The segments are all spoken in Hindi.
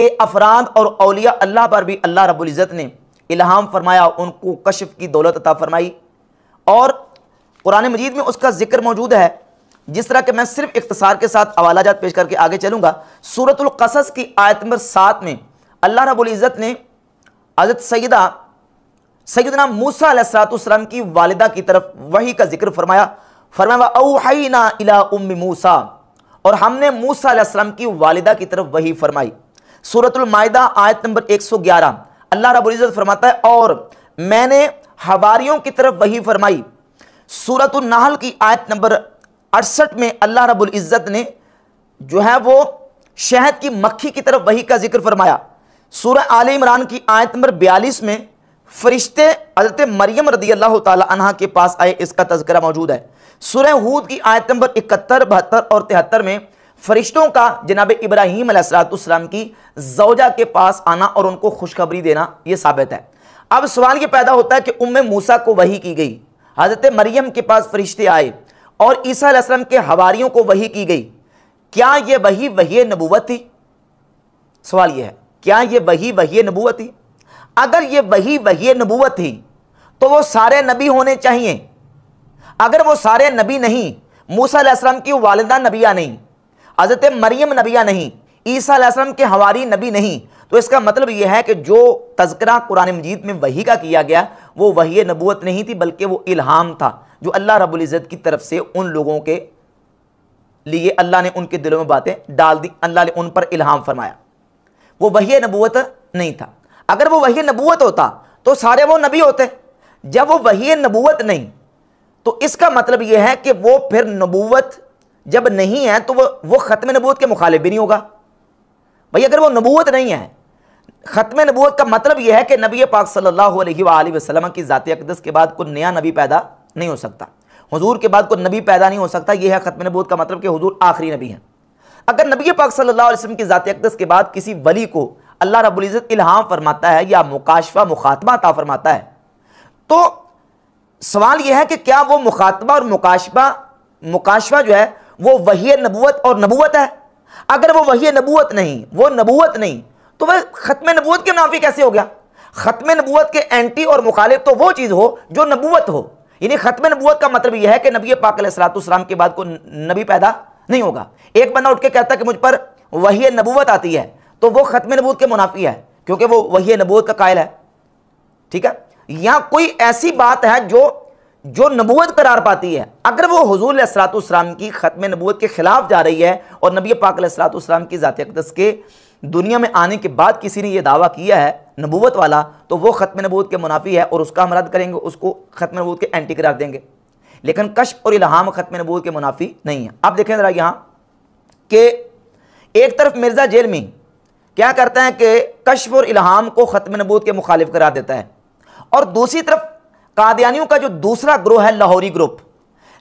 के अफराद और अलिया अल्लाह पर भी अल्लाह रबुल्ज़त ने इल्हाम फरमाया उनको कशफ की दौलत अता फरमाई और कुरान मजीद में उसका जिक्र मौजूद है जिस तरह के मैं सिर्फ इकतसार के साथ जात पेश करके आगे चलूँगा सूरतलकसस की आयत नंबर सात में अल्लाह रबुल्ज़त ने हजरत सैदा सैदना मूसा सलातम की वालदा की तरफ वही का जिक्र फरमाया फरमाया ना इला उम मूसा और हमने मूसा की वालदा की तरफ वही फरमाई सूरतुल मायदा आयत नंबर 111 अल्लाह रब्बुल इज़्ज़त फरमाता है और मैंने हवारियों की तरफ वही फरमाई सूरत नाहल की आयत नंबर अड़सठ में अल्लाह रब्बुल इज़्ज़त ने जो है वो शहद की मक्खी की तरफ वही का जिक्र फरमाया सूरह आल इमरान की आयत नंबर बयालीस में फरिश्ते हजरत मरियम रदी अल्लाह तहा के पास आए इसका तस्करा मौजूद है सूर्य हूद की आयत नंबर इकहत्तर बहत्तर और तिहत्तर में फरिश्तों का जनाब इब्राहिम असलातम की जौजा के पास आना और उनको खुशखबरी देना यह साबित है अब सवाल यह पैदा होता है कि उम मूसा को वही की गई हज़रत मरियम के पास फरिश्ते आए और ईसा के हवारीयों को वही की गई क्या यह वही वही नबूवत थी सवाल यह है क्या यह वही वही नबूवत थी अगर ये वही वही नबूवत थी तो वह सारे नबी होने चाहिए अगर वह सारे नबी नहीं मूसा की वालदा नबिया नहीं हज़रत मरियम नबिया नहीं ईसा के हवारी नबी नहीं तो इसका मतलब यह है कि जो तस्करा कुरान मजीद में वही का किया गया वो वही नबूत नहीं थी बल्कि वो इल्हाम था जो अल्लाह रबुल्ज़त की तरफ से उन लोगों के लिए अल्लाह ने उनके दिलों में बातें डाल दी अल्लाह ने उन पर इल्हाम फरमाया वो वही नबूत नहीं था अगर वो वही नबूत होता तो सारे वो नबी होते जब वो वही नबूत नहीं तो इसका मतलब यह है कि वो फिर नबूत जब नहीं है तो वह वो ख़त्म नबूत के मुखालिफ भी नहीं होगा भाई अगर वो नबूत नहीं है ख़त्म नबूत का मतलब यह है कि नबी पाक सल्लल्लाहु अलैहि की ज़ात अकदस के बाद कोई नया नबी पैदा नहीं हो सकता हुजूर के बाद कोई नबी पैदा नहीं हो सकता यह है ख़त्म नबूत का मतलब कि हजूर आखिरी नबी हैं अगर नबी पाक सल्ला अलैहि की ज़ात अकदस के बाद किसी वली को अल्लाह रब्बुल इज़्ज़त इल्हाम फरमाता है या मुकाशवा मुखातबा ता फरमाता है तो सवाल यह है कि क्या वो मुखातबा और मुकाशबा मुकाशवा जो है वो वही नबूत और नबूत है अगर वो वही नबूत नहीं वो नबूत नहीं तो वह ख़त्म नबूत के मुनाफी कैसे हो गया ख़त्म नबूत के एंटी और मुखालिब तो वो चीज़ हो जो नबूत हो यानी ख़त्म नबूत का मतलब यह है कि नबी पाक के बाद को नबी पैदा नहीं होगा एक बंदा उठ के कहता कि मुझ पर वही नबूत आती है तो वो ख़त्म नबूत के मुनाफी है क्योंकि वो वही नबूत का कायल है ठीक है या कोई ऐसी बात है जो जो नबूत करार पाती है अगर वो हजूर सलातम की ख़त्म नबूत के ख़िलाफ़ जा रही है और नबी पाक की ज़ात अकदस के दुनिया में आने के बाद किसी ने यह दावा किया है नबूत वाला तो वो ख़त्म नबूत के मुनाफी है और उसका हम रद्द करेंगे उसको ख़त्म नबूत के एंटी करार देंगे लेकिन कश्प और इलाहाम ख़त्म नबूत के मुनाफी नहीं है आप देखें ज़रा यहाँ के एक तरफ मिर्ज़ा जेल में क्या करता है कि कश्प और इलाहाम को ख़त्म नबूत के मुखालिफ करार देता है और दूसरी तरफ कादियानियों का जो दूसरा ग्रोह है लाहौरी ग्रुप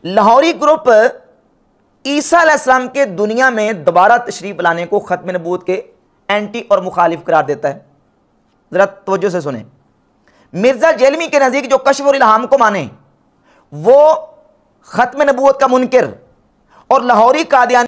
लाहौरी ग्रुप ईसा के दुनिया में दोबारा तशरीफ लाने को ख़त्म नबूत के एंटी और मुखालिफ करार देता है ज़रा तोज्जो से सुने मिर्ज़ा जेलमी के नज़दीक जो कश्म और इलाहाम को माने वो ख़त्म नबूत का मुनकर और लाहौरी कादयानी